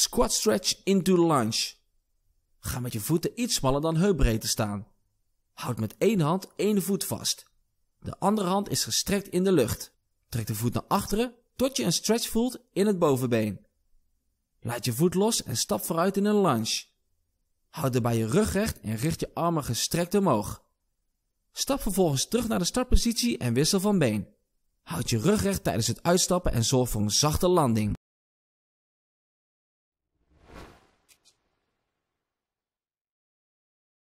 Squat stretch into lunge. Ga met je voeten iets smaller dan heupbreedte staan. Houd met één hand één voet vast. De andere hand is gestrekt in de lucht. Trek de voet naar achteren tot je een stretch voelt in het bovenbeen. Laat je voet los en stap vooruit in een lunge. Houd erbij je rug recht en richt je armen gestrekt omhoog. Stap vervolgens terug naar de startpositie en wissel van been. Houd je rug recht tijdens het uitstappen en zorg voor een zachte landing.